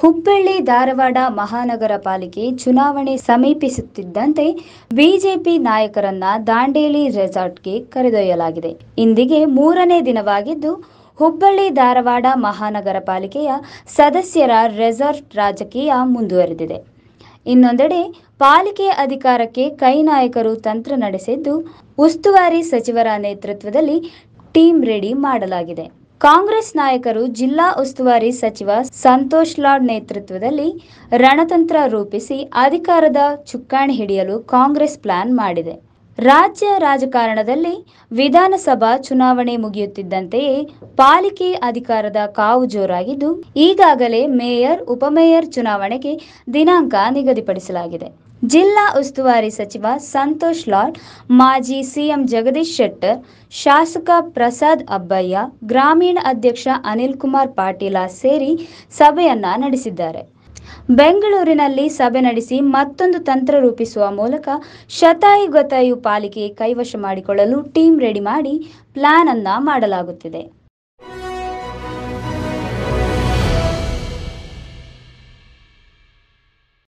ಹುಬ್ಬಳ್ಳಿ ಧಾರವಾಡ ಮಹಾನಗರ ಪಾಲಿಕೆ ಚುನಾವಣೆ ಸಮೀಪಿಸುತ್ತಿದ್ದಂತೆ ಬಿಜೆಪಿ ನಾಯಕರನ್ನ ದಾಂಡೇಲಿ ರೆಸಾರ್ಟ್ಗೆ ಕರೆದೊಯ್ಯಲಾಗಿದೆ ಇಂದಿಗೆ ಮೂರನೇ ದಿನವಾಗಿದ್ದು ಹುಬ್ಬಳ್ಳಿ ಧಾರವಾಡ ಮಹಾನಗರ ಪಾಲಿಕೆಯ ಸದಸ್ಯರ ರೆಸಾರ್ಟ್ ರಾಜಕೀಯ ಮುಂದುವರೆದಿದೆ ಇನ್ನೊಂದೆಡೆ ಪಾಲಿಕೆ ಅಧಿಕಾರಕ್ಕೆ ಕೈ ನಾಯಕರು ತಂತ್ರ ನಡೆಸಿದ್ದು ಉಸ್ತುವಾರಿ ಸಚಿವರ ನೇತೃತ್ವದಲ್ಲಿ ಟೀಮ್ ರೆಡಿ ಮಾಡಲಾಗಿದೆ ಕಾಂಗ್ರೆಸ್ ನಾಯಕರು ಜಿಲ್ಲಾ ಉಸ್ತುವಾರಿ ಸಚಿವ ಸಂತೋಷ್ ಲಾಡ್ ನೇತೃತ್ವದಲ್ಲಿ ರಣತಂತ್ರ ರೂಪಿಸಿ ಅಧಿಕಾರದ ಚುಕ್ಕಾಣಿ ಹಿಡಿಯಲು ಕಾಂಗ್ರೆಸ್ ಪ್ಲಾನ್ ಮಾಡಿದೆ ರಾಜ್ಯ ರಾಜಕಾರಣದಲ್ಲಿ ವಿಧಾನಸಭಾ ಚುನಾವಣೆ ಮುಗಿಯುತ್ತಿದ್ದಂತೆಯೇ ಪಾಲಿಕೆ ಅಧಿಕಾರದ ಕಾವು ಜೋರಾಗಿದ್ದು ಈಗಾಗಲೇ ಮೇಯರ್ ಉಪಮೇಯರ್ ಚುನಾವಣೆಗೆ ದಿನಾಂಕ ನಿಗದಿಪಡಿಸಲಾಗಿದೆ ಜಿಲ್ಲಾ ಉಸ್ತುವಾರಿ ಸಚಿವ ಸಂತೋಷ್ ಲಾಡ್ ಮಾಜಿ ಸಿಎಂ ಜಗದೀಶ್ ಶೆಟ್ಟರ್ ಶಾಸಕ ಪ್ರಸಾದ್ ಅಬ್ಬಯ್ಯ ಗ್ರಾಮೀಣ ಅಧ್ಯಕ್ಷ ಅನಿಲ್ ಕುಮಾರ್ ಪಾಟೀಲ ಸೇರಿ ಸಭೆಯನ್ನ ನಡೆಸಿದ್ದಾರೆ ಬೆಂಗಳೂರಿನಲ್ಲಿ ಸಭೆ ನಡೆಸಿ ಮತ್ತೊಂದು ತಂತ್ರ ರೂಪಿಸುವ ಮೂಲಕ ಶತಾಯು ಗತಾಯು ಪಾಲಿಕೆ ಕೈವಶ ಮಾಡಿಕೊಳ್ಳಲು ಟೀಂ ರೆಡಿ ಮಾಡಿ ಪ್ಲಾನ್ ಅನ್ನ ಮಾಡಲಾಗುತ್ತಿದೆ